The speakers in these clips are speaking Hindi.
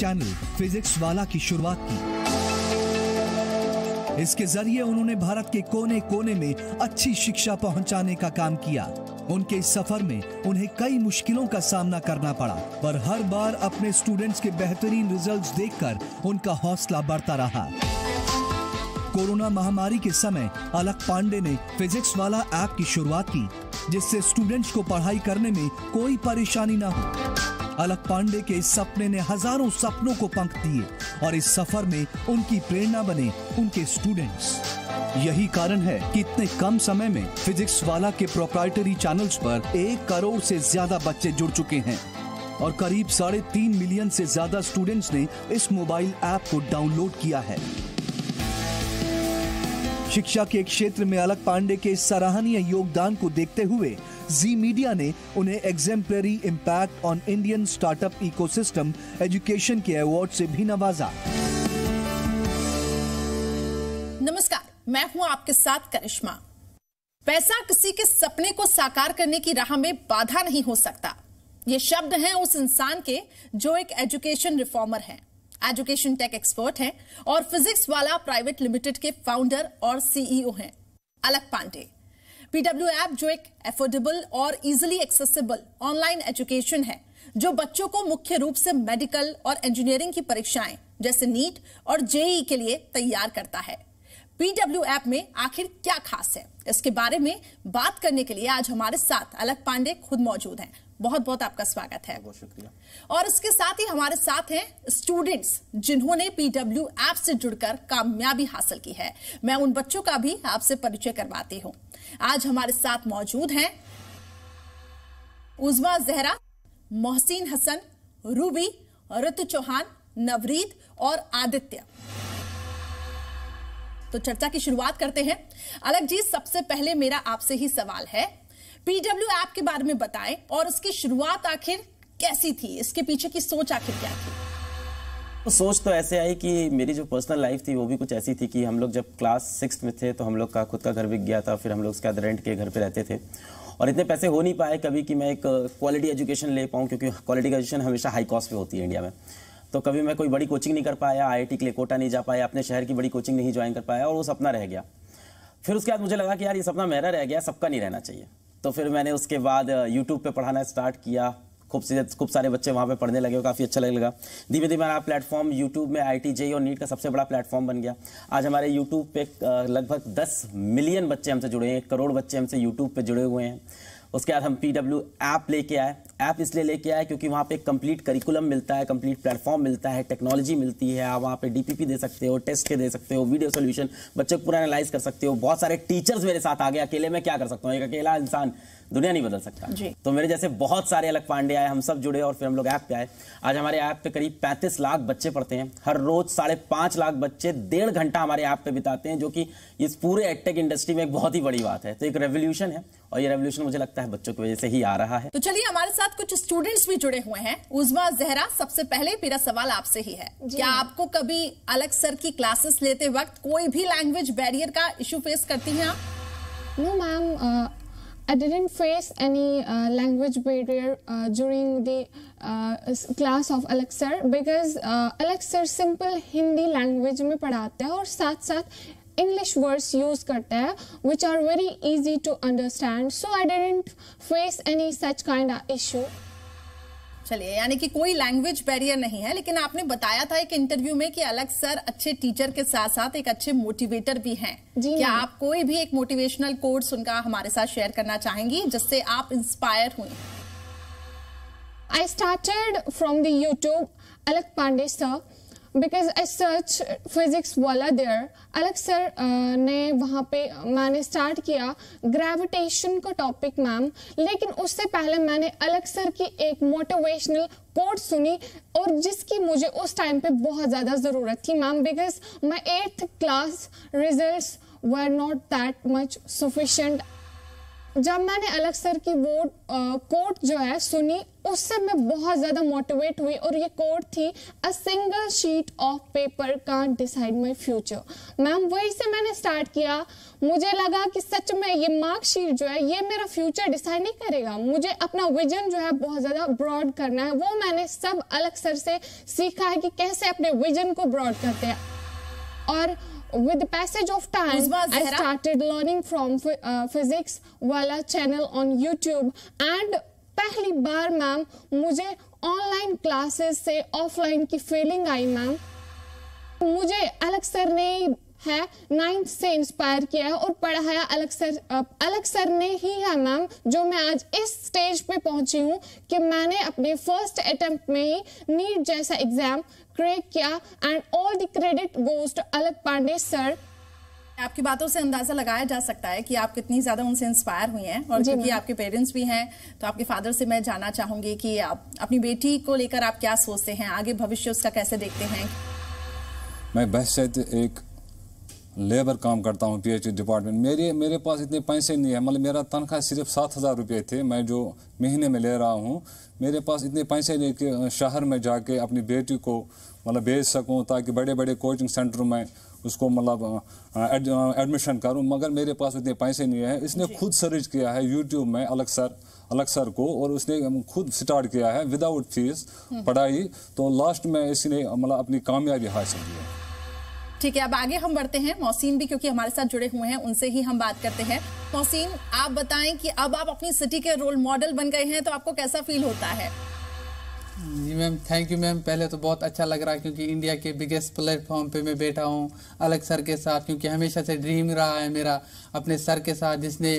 चैनल फिजिक्स वाला की शुरुआत की इसके जरिए उन्होंने भारत के कोने कोने में अच्छी शिक्षा पहुंचाने का काम किया उनके इस सफर में उन्हें कई मुश्किलों का सामना करना पड़ा पर हर बार अपने स्टूडेंट्स के बेहतरीन रिजल्ट्स देखकर उनका हौसला बढ़ता रहा कोरोना महामारी के समय अलग पांडे ने फिजिक्स वाला ऐप की शुरुआत की जिससे स्टूडेंट्स को पढ़ाई करने में कोई परेशानी ना हो अलक पांडे के इस सपने ने हजारों सपनों को पंख दिए और इस सफर में उनकी प्रेरणा बने उनके स्टूडेंट्स यही कारण है कि इतने कम समय में फिजिक्स वाला के प्रोप्राइटरी चैनल्स पर एक करोड़ से ज्यादा बच्चे जुड़ चुके हैं और करीब साढ़े तीन मिलियन से ज्यादा स्टूडेंट्स ने इस मोबाइल ऐप को डाउनलोड किया है शिक्षा के क्षेत्र में अलग पांडे के सराहनीय योगदान को देखते हुए जी मीडिया ने उन्हें exemplary impact on Indian startup ecosystem education के अवार्ड से भी नवाजा नमस्कार मैं हूं आपके साथ करिश्मा पैसा किसी के सपने को साकार करने की राह में बाधा नहीं हो सकता ये शब्द हैं उस इंसान के जो एक एजुकेशन रिफॉर्मर है एजुकेशन टेक एक्सपर्ट हैं और फिजिक्स वाला प्राइवेट लिमिटेड के फाउंडर और सीईओ e हैं अलग पांडे पीडब्ल्यू ऐप जो एक एफोर्डेबल और इजिली एक्सेसिबल ऑनलाइन एजुकेशन है जो बच्चों को मुख्य रूप से मेडिकल और इंजीनियरिंग की परीक्षाएं जैसे नीट और जेई के लिए तैयार करता है पीडब्ल्यू ऐप में आखिर क्या खास है इसके बारे में बात करने के लिए आज हमारे साथ अलग पांडे खुद मौजूद हैं बहुत बहुत आपका स्वागत है बहुत शुक्रिया और इसके साथ ही हमारे साथ हैं स्टूडेंट्स जिन्होंने पीडब्ल्यू ऐप से जुड़कर कामयाबी हासिल की है मैं उन बच्चों का भी आपसे परिचय करवाती हूँ आज हमारे साथ मौजूद हैं उजमा जहरा मोहसिन हसन रूबी ऋतु चौहान नवरीत और आदित्य तो चर्चा की शुरुआत करते हैं अलग जी सबसे पहले मेरा आपसे ही सवाल है पीडब्ल्यू ऐप के बारे में बताएं और उसकी शुरुआत आखिर कैसी थी इसके पीछे की सोच आखिर क्या थी तो सोच तो ऐसे आई कि मेरी जो पर्सनल लाइफ थी वो भी कुछ ऐसी थी कि हम लोग जब क्लास सिक्स में थे तो हम लोग का खुद का घर बिक गया था फिर हम लोग उसके बाद रेंट के घर पे रहते थे और इतने पैसे हो नहीं पाए कभी कि मैं एक क्वालिटी एजुकेशन ले पाऊँ क्योंकि क्वालिटी एजुकेशन हमेशा हाई कॉस्ट पे होती है इंडिया में तो कभी मैं कोई बड़ी कोचिंग नहीं कर पाया आई आई के लिए कोटा नहीं जा पाया अपने शहर की बड़ी कोचिंग नहीं ज्वाइन कर पाया और वो सपना रह गया फिर उसके बाद मुझे लगा कि यार ये सपना मेरा रह गया सबका नहीं रहना चाहिए तो फिर मैंने उसके बाद यूट्यूब पर पढ़ाना स्टार्ट किया खूब से खूब सारे बच्चे वहाँ पे पढ़ने लगे और काफ़ी अच्छा लगने लगा धीमे धीमे हमारा प्लेटफॉर्म यूट्यूब में आई टी और नीट का सबसे बड़ा प्लेटफॉर्म बन गया आज हमारे यूट्यूब पे लगभग दस मिलियन बच्चे हमसे जुड़े हैं एक करोड़ बच्चे हमसे यूट्यूब पर जुड़े हुए हैं उसके बाद हम पी डब्ल्यू ऐप लेके आए ऐप इसलिए लेके आए क्योंकि वहाँ पे कंप्लीट करिकुलम मिलता है कंप्लीट प्लेटफॉर्म मिलता है टेक्नोलॉजी मिलती है आप वहाँ पे डीपीपी दे सकते हो टेस्ट के दे सकते हो वीडियो सोल्यूशन बच्चे को पूरा एनालाइज कर सकते हो बहुत सारे टीचर्स मेरे साथ आगे अकेले में क्या कर सकता हूँ एक अकेला इंसान दुनिया नहीं बदल सकता तो मेरे जैसे बहुत सारे अलग पांडे आए हम सब जुड़े और फिर हम लोग ऐप पे आए आज हमारे ऐप पे करीब 35 लाख बच्चे पढ़ते हैं हर रोज साढ़े पांच लाख बच्चे डेढ़ घंटा हमारे ऐप पे बिताते हैं जो कि इस पूरे एडटेक इंडस्ट्री में एक बहुत ही बड़ी बात है तो एक रेवोल्यूशन है और ये रेवोल्यूशन मुझे लगता है बच्चों की वजह से ही आ रहा है तो चलिए हमारे साथ साथ कुछ स्टूडेंट्स भी जुड़े हुए हैं उजमा जहरा सबसे पहले मेरा सवाल आपसे ही है क्या आपको कभी अलग सर की क्लासेस लेते वक्त कोई भी लैंग्वेज बैरियर का इशू फेस करती हैं आप no ma'am I didn't face any language barrier during the class of Alakh sir because Alakh sir simple Hindi language में पढ़ाते हैं और साथ साथ इंग्लिश वर्ड्स यूज करते हैं which are very easy to understand so I didn't face any such kind issue चलिए यानी कि कोई लैंग्वेज बैरियर नहीं है लेकिन आपने बताया था एक इंटरव्यू में कि अलग सर अच्छे टीचर के साथ साथ एक अच्छे मोटिवेटर भी हैं जी क्या आप कोई भी एक मोटिवेशनल कोर्स उनका हमारे साथ शेयर करना चाहेंगी जिससे आप इंस्पायर हुई I started from the YouTube Alakh Pandey sir because I search Physics Wallah there Alakh sir ने वहाँ पे मैंने स्टार्ट किया ग्रेविटेशन का टॉपिक मैम लेकिन उससे पहले मैंने अलग सर की एक मोटिवेशनल कोट सुनी और जिसकी मुझे उस टाइम पे बहुत ज़्यादा ज़रूरत थी ma'am because my eighth class result were not that much sufficient जब मैंने अलग सर की वो कोट जो है सुनी उससे मैं बहुत ज़्यादा मोटिवेट हुई और ये कोट थी a single sheet of paper can decide my future ma'am वहीं से मैंने स्टार्ट किया मुझे लगा कि सच में ये मार्कशीट जो है ये मेरा फ्यूचर डिसाइड नहीं करेगा मुझे अपना विजन जो है बहुत ज़्यादा ब्रॉड करना है वो मैंने सब अलग सर से सीखा है कि कैसे अपने विजन को ब्रॉड करते हैं और with the passage of time, I started learning from uh, physics वाला channel on YouTube and पहली बार मैम मुझे ऑनलाइन क्लासेस से ऑफलाइन की फीलिंग आई मैम मुझे अलग सर ने है नाइन्थ से इंस्पायर किया है और पढ़ाया अलग सर अलग सर ने ही है मैम जो मैं आज इस स्टेज पे पहुंची हूँ कि मैंने अपने फर्स्ट अटेम्प्ट में ही नीट जैसा एग्जाम क्रैक किया and all the credit goes to Alakh Pandey sir आपकी बातों से अंदाजा लगाया जा सकता है कि आप कितनी ज्यादा उनसे इंस्पायर हुई हैं और क्योंकि आपके पेरेंट्स भी हैं तो आपके फादर से मैं जानना चाहूंगी कि आप अपनी बेटी को लेकर आप क्या सोचते हैं आगे भविष्य उसका कैसे देखते हैं मैं बस एक लेबर काम करता हूँ पीएचयू डिपार्टमेंट मेरे मेरे पास इतने पैसे नहीं है मतलब मेरा तनख्वाह सिर्फ सात हज़ार रुपये थे मैं जो महीने में ले रहा हूँ मेरे पास इतने पैसे नहीं कि शहर में जाके अपनी बेटी को मतलब भेज सकूँ ताकि बड़े बड़े कोचिंग सेंटर में उसको मतलब एडमिशन करूँ मगर मेरे पास इतने पैसे नहीं है इसने खुद सर्च किया है यूट्यूब में अलग सर अलग सर को और उसने खुद स्टार्ट किया है विदाउट फीस हम्म। पढ़ाई तो लास्ट में इसने मतलब अपनी कामयाबी हासिल की है ठीक है अब आगे हम बढ़ते हैं मोहसिन भी क्योंकि हमारे साथ जुड़े हुए हैं उनसे ही हम बात करते हैं मोहसिन आप बताएं कि अब आप अपनी सिटी के रोल मॉडल बन गए हैं तो आपको कैसा फील होता है जी मैम थैंक यू मैम पहले तो बहुत अच्छा लग रहा है क्योंकि इंडिया के बिगेस्ट प्लेटफॉर्म पे मैं बैठा हूँ अलग सर के साथ क्योंकि हमेशा से ड्रीम रहा है मेरा अपने सर के साथ जिसने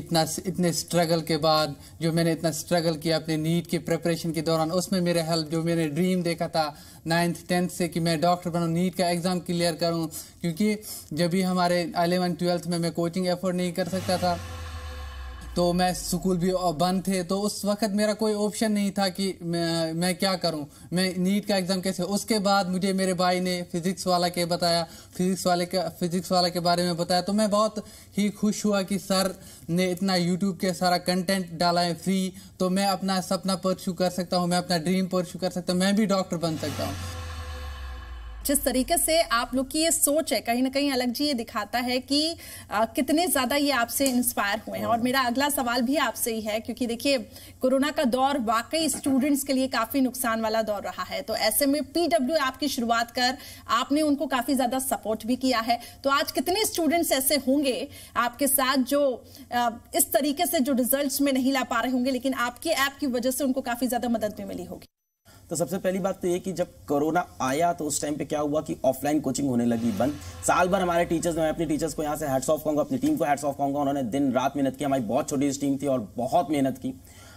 इतना इतने स्ट्रगल के बाद जो मैंने इतना स्ट्रगल किया अपने नीट के प्रिपरेशन के दौरान उसमें मेरे हेल्प जो मैंने ड्रीम देखा था नाइन्थ टेंथ से कि मैं डॉक्टर बनूँ नीट का एग्ज़ाम क्लियर करूँ क्योंकि जब भी हमारे अलेवन ट्वेल्थ में मैं कोचिंग एफोर्ड नहीं कर सकता था तो मैं स्कूल भी बंद थे तो उस वक्त मेरा कोई ऑप्शन नहीं था कि मैं, मैं क्या करूं मैं नीट का एग्ज़ाम कैसे उसके बाद मुझे मेरे भाई ने फिज़िक्स वाला के बताया फिज़िक्स वाले के फिज़िक्स वाला के बारे में बताया तो मैं बहुत ही खुश हुआ कि सर ने इतना यूट्यूब के सारा कंटेंट डाला है फ्री तो मैं अपना सपना परसू कर सकता हूँ मैं अपना ड्रीम परसू कर सकता हूँ मैं भी डॉक्टर बन सकता हूँ जिस तरीके से आप लोग की ये सोच है कहीं ना कहीं अलग जी ये दिखाता है कि आ, कितने ज़्यादा ये आपसे इंस्पायर हुए हैं और मेरा अगला सवाल भी आपसे ही है क्योंकि देखिए कोरोना का दौर वाकई स्टूडेंट्स के लिए काफ़ी नुकसान वाला दौर रहा है तो ऐसे में पीडब्ल्यू ऐप की शुरुआत कर आपने उनको काफ़ी ज़्यादा सपोर्ट भी किया है तो आज कितने स्टूडेंट्स ऐसे होंगे आपके साथ जो आ, इस तरीके से जो रिजल्ट में नहीं ला पा रहे होंगे लेकिन आपके ऐप की वजह से उनको काफ़ी ज़्यादा मदद भी मिली होगी तो सबसे पहली बात तो ये कि जब कोरोना आया तो उस टाइम पे क्या हुआ कि ऑफलाइन कोचिंग होने लगी बंद साल भर हमारे टीचर्स मैं अपने टीचर्स को यहाँ से हेड्स ऑफ कहूँगा अपनी टीम को हेड्स ऑफ कहूँगा उन्होंने दिन रात मेहनत की हमारी बहुत छोटी टीम थी और बहुत मेहनत की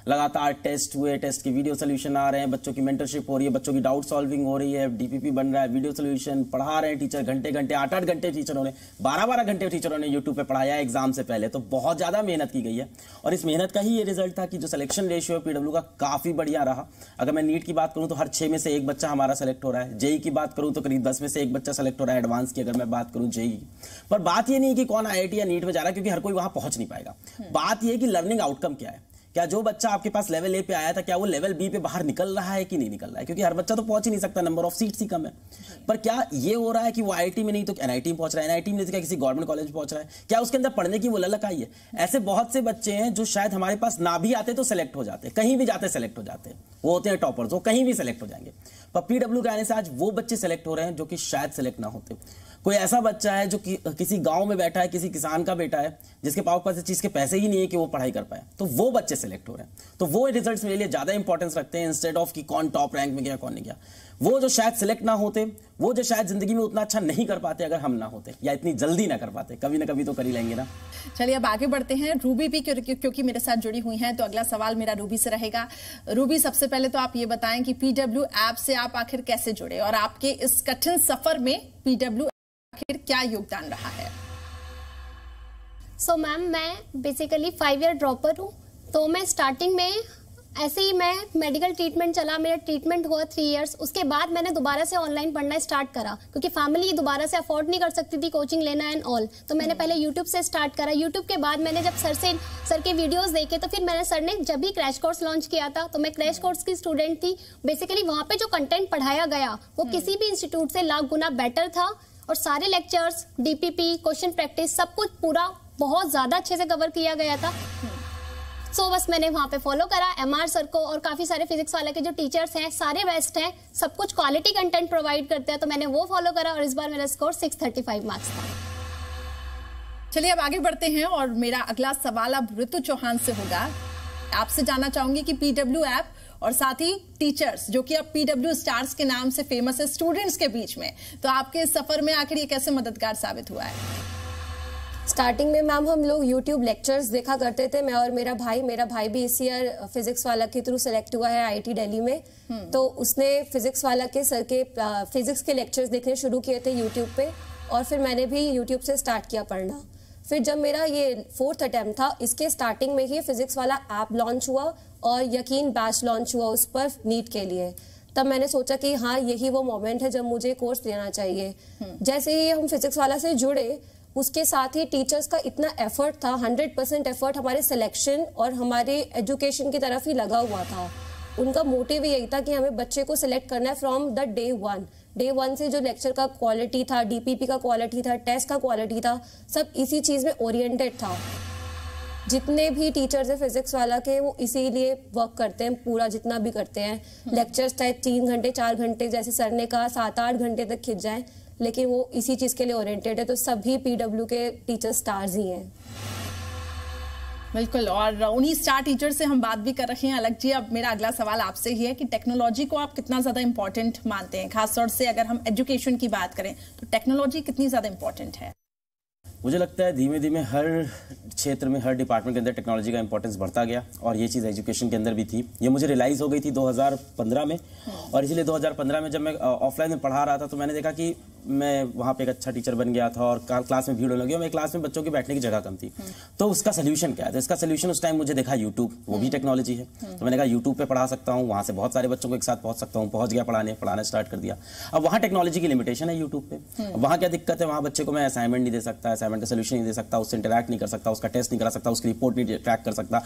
लगातार टेस्ट हुए टेस्ट की वीडियो सोल्यूशन आ रहे हैं बच्चों की मेंटरशिप हो रही है बच्चों की डाउट सॉल्विंग हो रही है डीपीपी बन रहा है वीडियो सोल्यूशन पढ़ा रहे हैं टीचर घंटे घंटे आठ आठ घंटे टीचरों ने बारह बारह घंटे टीचरों ने यूट्यूब पर पढ़ाया एग्जाम से पहले तो बहुत ज़्यादा मेहनत की गई है और इस मेहनत का ही ये रिजल्ट था कि जो सिलेक्शन रेशियो है पीडब्ल्यू का काफ़ी बढ़िया रहा अगर मैं नीट की बात करूँ तो हर छः में से एक बच्चा हमारा सेलेक्ट हो रहा है जेई की बात करूँ तो करीब दस में से एक बच्चा सेलेक्ट हो रहा है एडवांस की अगर मैं बात करूँ जेई की पर बात यह नहीं कि कौन आई या नीट में जा रहा है क्योंकि हर कोई वहां पहुंच नहीं पाएगा बात यह कि लर्निंग आउटकम क्या है क्या जो बच्चा आपके पास लेवल ए पे आया था क्या वो लेवल बी पे बाहर निकल रहा है कि नहीं निकल रहा है क्योंकि हर बच्चा तो पहुंच ही नहीं सकता नंबर ऑफ सीट्स ही कम है पर क्या ये हो रहा है कि वो आई में नहीं तो एन में पहुंच रहा है एन में नहीं तो किसी गवर्नमेंट कॉलेज में पहुंच रहा है क्या उसके अंदर पढ़ने की वो ललक आई है ऐसे बहुत से बच्चे हैं जो शायद हमारे पास ना भी आते तो सेलेक्ट हो जाते कहीं भी जाते सेलेक्ट हो जाते वो होते हैं टॉपर्स वो कहीं भी सेलेक्ट हो जाएंगे पर पीडब्ल्यू के आने से आज वो बच्चे सेलेक्ट हो रहे हैं जो कि शायद सेलेक्ट ना होते कोई ऐसा बच्चा है जो कि, किसी गांव में बैठा है किसी किसान का बेटा है जिसके पाप पास इस चीज़ के पैसे ही नहीं है कि वो पढ़ाई कर पाए तो वो बच्चे सेलेक्ट हो रहे हैं तो वो रिजल्ट्स मेरे लिए ज़्यादा इंपॉर्टेंस रखते हैं इंस्टेड ऑफ कि कौन टॉप रैंक में गया कौन नहीं गया वो जो शायद सेलेक्ट ना होते वो जो शायद जिंदगी में उतना अच्छा नहीं कर पाते अगर हम ना होते या इतनी जल्दी ना कर पाते कभी ना कभी तो कर ही लेंगे ना चलिए अब आगे बढ़ते हैं रूबी भी क्योंकि मेरे साथ जुड़ी हुई हैं तो अगला सवाल मेरा रूबी से रहेगा रूबी सबसे पहले तो आप ये बताएं कि पीडब्ल्यू ऐप से आप आखिर कैसे जुड़े और आपके इस कठिन सफर में पीडब्ल्यू आखिर क्या योगदान रहा है सो so, मैम मैं बेसिकली फाइव ईयर ड्रॉपर हूँ तो मैं स्टार्टिंग में ऐसे ही मैं मेडिकल ट्रीटमेंट चला मेरा ट्रीटमेंट हुआ थ्री इयर्स उसके बाद मैंने दोबारा से ऑनलाइन पढ़ना स्टार्ट करा क्योंकि फैमिली दोबारा से अफोर्ड नहीं कर सकती थी कोचिंग लेना एंड ऑल तो मैंने पहले यूट्यूब से स्टार्ट करा यूट्यूब के बाद मैंने जब सर से सर के वीडियोस देखे तो फिर मैंने सर ने जब भी क्रैश कोर्स लॉन्च किया था तो मैं क्रैश कोर्स की स्टूडेंट थी बेसिकली वहाँ पर जो कंटेंट पढ़ाया गया वो हम्म। किसी भी इंस्टीट्यूट से लाख गुना बेटर था और सारे लेक्चर्स डीपीपी क्वेश्चन प्रैक्टिस सब कुछ पूरा बहुत ज़्यादा अच्छे से कवर किया गया था सो so, बस मैंने वहाँ पे फॉलो करा एम सर को और काफ़ी सारे फिजिक्स वाले के जो टीचर्स हैं सारे बेस्ट हैं सब कुछ क्वालिटी कंटेंट प्रोवाइड करते हैं तो मैंने वो फॉलो करा और इस बार मेरा स्कोर 635 मार्क्स था चलिए अब आगे बढ़ते हैं और मेरा अगला सवाल अब ऋतु चौहान से होगा आपसे जानना चाहूंगी कि पीडब्ल्यू ऐप और साथ ही टीचर्स जो कि अब पीडब्ल्यू स्टार्स के नाम से फेमस है स्टूडेंट्स के बीच में तो आपके इस सफर में आखिर ये कैसे मददगार साबित हुआ है स्टार्टिंग में मैम हम लोग यूट्यूब लेक्चर्स देखा करते थे मैं और मेरा भाई मेरा भाई भी इस ईयर फिजिक्स वाला के थ्रू सेलेक्ट हुआ है आईटी दिल्ली में हुँ. हम्म। तो उसने फिजिक्स वाला के सर के फिजिक्स uh, के लेक्चर्स देखने शुरू किए थे यूट्यूब पे और फिर मैंने भी यूट्यूब से स्टार्ट किया पढ़ना फिर जब मेरा ये फोर्थ अटैम्प्ट था इसके स्टार्टिंग में ही फिजिक्स वाला ऐप लॉन्च हुआ और यकीन बैच लॉन्च हुआ उस पर नीट के लिए तब मैंने सोचा कि हाँ यही वो मोमेंट है जब मुझे कोर्स लेना चाहिए हम्म। जैसे ही हम फिजिक्स वाला से जुड़े उसके साथ ही टीचर्स का इतना एफर्ट था हंड्रेड परसेंट एफर्ट हमारे सिलेक्शन और हमारे एजुकेशन की तरफ ही लगा हुआ था उनका मोटिव यही था कि हमें बच्चे को सिलेक्ट करना है from the day one day one से जो लेक्चर का क्वालिटी था डीपीपी का क्वालिटी था टेस्ट का क्वालिटी था सब इसी चीज़ में ओरिएंटेड था जितने भी टीचर्स हैं फिजिक्स वाला के वो इसीलिए वर्क करते हैं पूरा जितना भी करते हैं लेक्चर्स हम्म। चाहे तीन घंटे चार घंटे जैसे सर ने कहा सात आठ घंटे तक खिंच जाएं लेकिन वो इसी चीज़ के लिए ओरिएंटेड है तो सभी पीडब्ल्यू के टीचर्स स्टार्स ही हैं बिल्कुल और उन्हीं स्टार टीचर से हम बात भी कर रहे हैं अलग जी अब मेरा अगला सवाल आपसे ही है कि टेक्नोलॉजी को आप कितना ज़्यादा इंपॉर्टेंट मानते हैं खासतौर से अगर हम एजुकेशन की बात करें तो टेक्नोलॉजी कितनी ज़्यादा इम्पोर्टेंट है मुझे लगता है धीमे धीमे हर क्षेत्र में हर डिपार्टमेंट के अंदर टेक्नोलॉजी का इंपॉर्टेंस बढ़ता गया और ये चीज़ एजुकेशन के अंदर भी थी ये मुझे रियलाइज़ हो गई थी 2015 में हम्म। और इसीलिए 2015 में जब मैं ऑफलाइन में पढ़ा रहा था तो मैंने देखा कि मैं वहाँ पे एक अच्छा टीचर बन गया था और क्लास में भीड़ होने लगी और मेरे क्लास में बच्चों की बैठने की जगह कम थी तो उसका सोल्यूशन क्या था तो इसका सोल्यूशन उस टाइम मुझे देखा यूट्यूब वो भी टेक्नोलॉजी है तो मैंने कहा यूट्यूब पर पढ़ा सकता हूँ वहाँ से बहुत सारे बच्चों को एक साथ पहुँच सकता हूँ पहुँच गया पढ़ाने पढ़ाना स्टार्ट कर दिया अब वहाँ टेक्नोलॉजी की लिमिटेशन है यूट्यूब पर वहाँ क्या दिक्कत है वहाँ बच्चे को मैं असाइनमेंट नहीं दे सकता असाइनमेंट का सोल्यूशन नहीं दे सकता उससे इंटरेक्ट नहीं कर सकता उसका टेस्ट नहीं करा सकता उसकी रिपोर्ट नहीं ट्रैक कर सकता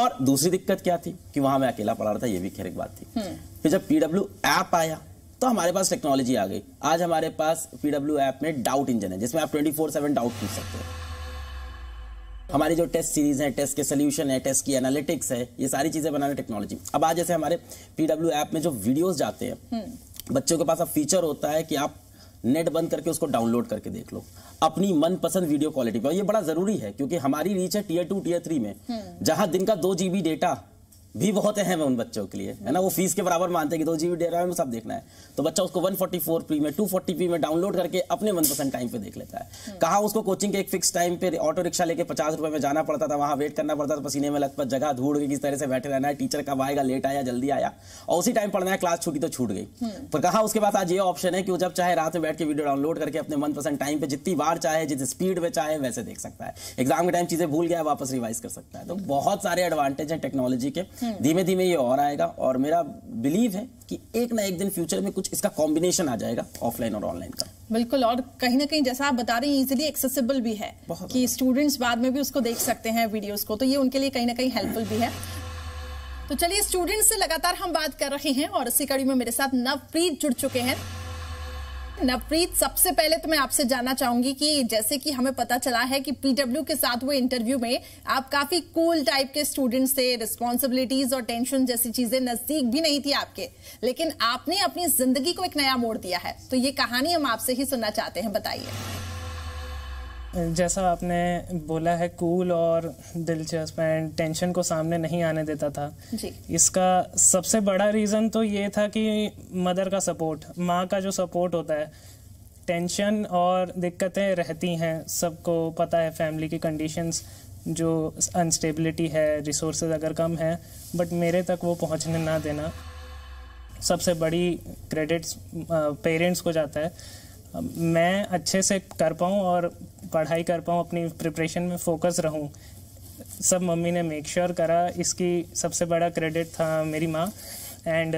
और दूसरी दिक्कत क्या थी कि वहाँ मैं अकेला पढ़ा रहा था ये भी खैर एक बात थी हम्म। फिर जब पीडब्ल्यू ऐप आया तो हमारे पास टेक्नोलॉजी आ गई आज हमारे पास पी ऐप में डाउट इंजन है जिसमें आप ट्वेंटी फोर सेवन डाउट पूछ सकते हैं हमारी जो टेस्ट सीरीज है टेस्ट के सोल्यूशन है टेस्ट की एनालिटिक्स है ये सारी चीज़ें बनाने टेक्नोलॉजी अब आज जैसे हमारे पी ऐप में जो वीडियोज जाते हैं हम्म। बच्चों के पास अब फीचर होता है कि आप नेट बंद करके उसको डाउनलोड करके देख लो अपनी मनपसंद वीडियो क्वालिटी पर ये बड़ा जरूरी है क्योंकि हमारी रीच है टीयर टू टीयर थ्री में हम्म। जहां दिन का दो जीबी डेटा भी बहुत अहम है उन बच्चों के लिए है ना वो फीस के बराबर मानते हैं कि दो जी बी रहा है सब देखना है तो बच्चा उसको 144 पी में 240 पी में डाउनलोड करके अपने मनपसंद टाइम पे देख लेता है कहा उसको कोचिंग के एक फिक्स टाइम पे ऑटो रिक्शा लेके पचास रुपए में जाना पड़ता था वहां वेट करना पड़ता था पसीने में लगभग जगह धूड़ गई किस तरह से बैठे रहना है टीचर कब आएगा लेट आया जल्दी आया और उसी टाइम पढ़ना है क्लास छूटी तो छूट गई पर कहा उसके पास आज ये ऑप्शन है कि वो जब चाहे रात में बैठ के वीडियो डाउनलोड करके अपने मनपसंद टाइम पे जितनी बार चाहे जिस स्पीड में चाहे वैसे देख सकता है एग्जाम के टाइम चीजें भूल गया वापस रिवाइज कर सकता है तो बहुत सारे एडवांटेज है टेक्नोलॉजी के हम्म। धीमे धीमे ये और आएगा और मेरा बिलीव है कि एक ना एक दिन फ्यूचर में कुछ इसका कॉम्बिनेशन आ जाएगा ऑफलाइन और ऑनलाइन का बिल्कुल और कहीं ना कहीं जैसा आप बता रहे हैं इजिली एक्सेसिबल भी है कि स्टूडेंट्स बाद में भी उसको देख सकते हैं वीडियोस को तो ये उनके लिए कहीं ना कहीं हेल्पफुल भी है तो चलिए स्टूडेंट्स से लगातार हम बात कर रहे हैं और इसी कड़ी में मेरे साथ नवप्रीत जुड़ चुके हैं नवप्रीत सबसे पहले तो मैं आपसे जानना चाहूंगी कि जैसे कि हमें पता चला है कि पीडब्ल्यू के साथ हुए इंटरव्यू में आप काफी कूल टाइप के स्टूडेंट से रिस्पॉन्सिबिलिटीज और टेंशन जैसी चीजें नजदीक भी नहीं थी आपके लेकिन आपने अपनी जिंदगी को एक नया मोड़ दिया है तो ये कहानी हम आपसे ही सुनना चाहते हैं बताइए जैसा आपने बोला है कूल और दिलचस्प एंड टेंशन को सामने नहीं आने देता था जी इसका सबसे बड़ा रीज़न तो ये था कि मदर का सपोर्ट माँ का जो सपोर्ट होता है टेंशन और दिक्कतें रहती हैं सबको पता है फैमिली की कंडीशंस जो अनस्टेबिलिटी है रिसोर्स अगर कम है बट मेरे तक वो पहुँचने ना देना सबसे बड़ी क्रेडिट्स पेरेंट्स को जाता है मैं अच्छे से कर पाऊँ और पढ़ाई कर पाऊँ अपनी प्रिपरेशन में फोकस रहूँ सब मम्मी ने मेक श्योर sure करा इसकी सबसे बड़ा क्रेडिट था मेरी माँ एंड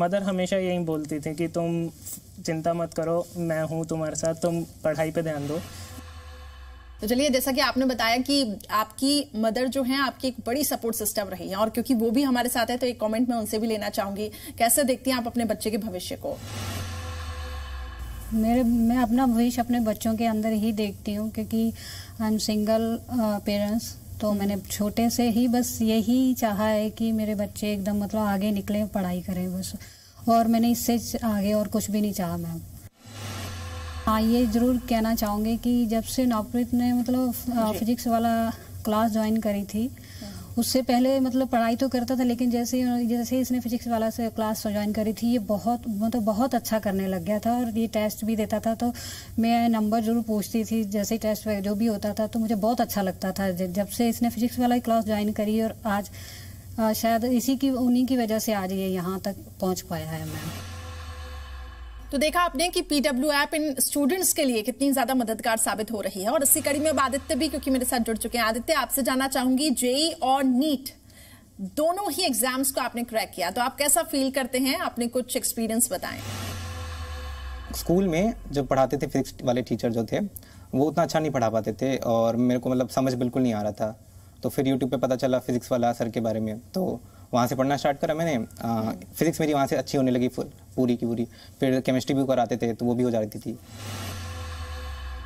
मदर हमेशा यही बोलती थी कि तुम चिंता मत करो मैं हूँ तुम्हारे साथ तुम पढ़ाई पे ध्यान दो तो चलिए जैसा कि आपने बताया कि आपकी मदर जो हैं आपकी एक बड़ी सपोर्ट सिस्टम रही है और क्योंकि वो भी हमारे साथ है तो एक कमेंट में उनसे भी लेना चाहूंगी कैसे देखती हैं आप अपने बच्चे के भविष्य को मेरे मैं अपना भविष्य अपने बच्चों के अंदर ही देखती हूँ क्योंकि आई एम सिंगल पेरेंट्स तो मैंने छोटे से ही बस यही चाहा है कि मेरे बच्चे एकदम मतलब आगे निकलें पढ़ाई करें बस और मैंने इससे आगे और कुछ भी नहीं चाहा मैम हाँ ये ज़रूर कहना चाहूँगी कि जब से नवप्रीत ने मतलब Physics uh, Wallah class join करी थी उससे पहले मतलब पढ़ाई तो करता था लेकिन जैसे जैसे ही इसने फिजिक्स वाला से क्लास ज्वाइन करी थी ये बहुत मतलब बहुत अच्छा करने लग गया था और ये टेस्ट भी देता था तो मैं नंबर जरूर पूछती थी जैसे ही टेस्ट जो भी होता था तो मुझे बहुत अच्छा लगता था जब से इसने फिजिक्स वाला क्लास ज्वाइन करी और आज शायद इसी की उन्हीं की वजह से आज ये यहाँ तक पहुँच पाया है मैम तो देखा आपने कि पीडब्ल्यू ऐप इन स्टूडेंट्स के लिए कितनी ज़्यादा मददगार साबित हो रही है और इसी कड़ी में अब आदित्य भी क्योंकि मेरे साथ जुड़ चुके हैं आदित्य आपसे जानना चाहूंगी जेई e और नीट दोनों ही एग्जाम्स को आपने क्रैक किया तो आप कैसा फील करते हैं आपने कुछ एक्सपीरियंस बताएं स्कूल में जब पढ़ाते थे फिजिक्स वाले टीचर जो थे वो उतना अच्छा नहीं पढ़ा पाते थे और मेरे को मतलब समझ बिल्कुल नहीं आ रहा था तो फिर यूट्यूब पे पता चला फिजिक्स वाला सर के बारे में तो वहाँ से पढ़ना स्टार्ट करा मैंने फिज़िक्स मेरी वहाँ से अच्छी होने लगी पूरी की पूरी फिर केमिस्ट्री भी कराते थे तो वो भी हो जाती थी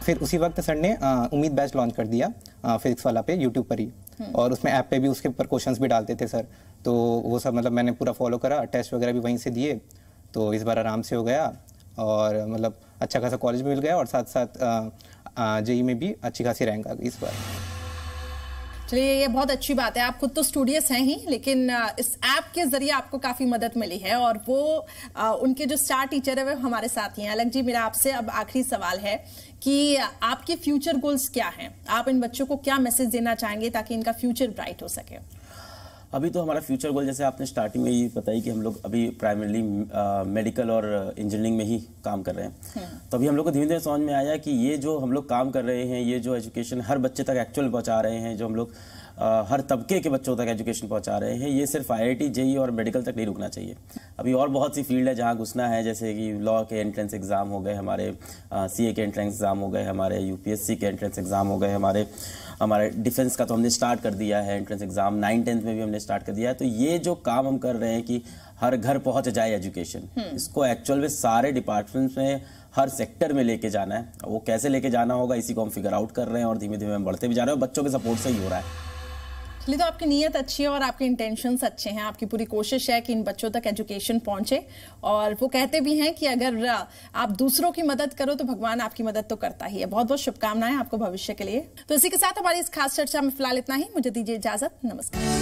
फिर उसी वक्त सर ने उम्मीद बैच लॉन्च कर दिया फिजिक्स वाला पे यूट्यूब पर ही हम्म। और उसमें ऐप पे भी उसके ऊपर क्वेश्चन भी डालते थे सर तो वो सब मतलब मैंने पूरा फॉलो करा टेस्ट वगैरह भी वहीं से दिए तो इस बार आराम से हो गया और मतलब अच्छा खासा कॉलेज भी मिल गया और साथ साथ जे में भी अच्छी खासी रैंक आ गई इस बार चलिए ये बहुत अच्छी बात है आप खुद तो स्टूडियस हैं ही लेकिन इस ऐप के जरिए आपको काफी मदद मिली है और वो उनके जो स्टार टीचर है वो हमारे साथ ही हैं अलग जी मेरा आपसे अब आखिरी सवाल है कि आपके फ्यूचर गोल्स क्या हैं आप इन बच्चों को क्या मैसेज देना चाहेंगे ताकि इनका फ्यूचर ब्राइट हो सके अभी तो हमारा फ्यूचर गोल जैसे आपने स्टार्टिंग में ही बताई कि हम लोग अभी प्राइमरली मेडिकल और इंजीनियरिंग में ही काम कर रहे हैं हम्म। तो अभी हम लोग को धीरे धीरे समझ में आया कि ये जो हम लोग काम कर रहे हैं ये जो एजुकेशन हर बच्चे तक एक्चुअल पहुँचा रहे हैं जो हम लोग हर तबके के बच्चों तक एजुकेशन पहुंचा रहे हैं ये सिर्फ आई आई जेई और मेडिकल तक नहीं रुकना चाहिए अभी और बहुत सी फील्ड है जहाँ घुसना है जैसे कि लॉ के एंट्रेंस एग्ज़ाम हो गए हमारे सी के एंट्रेंस एग्ज़ाम हो गए हमारे यू के एंट्रेंस एग्ज़ाम हो गए हमारे हमारे डिफेंस का तो हमने स्टार्ट कर दिया है एंट्रेंस एग्ज़ाम नाइन टेंथ में भी हमने स्टार्ट कर दिया है तो ये जो काम हम कर रहे हैं कि हर घर पहुँच जाए एजुकेशन हम्म। इसको एक्चुअल में सारे डिपार्टमेंट्स में हर सेक्टर में लेके जाना है वो कैसे लेके जाना होगा इसी को हम फिगर आउट कर रहे हैं और धीमे धीमे हम बढ़ते भी जा रहे हैं और बच्चों के सपोर्ट से ही हो रहा है चलिए तो आपकी नीयत अच्छी है और आपके इंटेंशन अच्छे हैं आपकी पूरी कोशिश है कि इन बच्चों तक एजुकेशन पहुंचे और वो कहते भी हैं कि अगर आप दूसरों की मदद करो तो भगवान आपकी मदद तो करता ही है बहुत बहुत शुभकामनाएं आपको भविष्य के लिए तो इसी के साथ हमारी इस खास चर्चा में फिलहाल इतना ही मुझे दीजिए इजाजत नमस्कार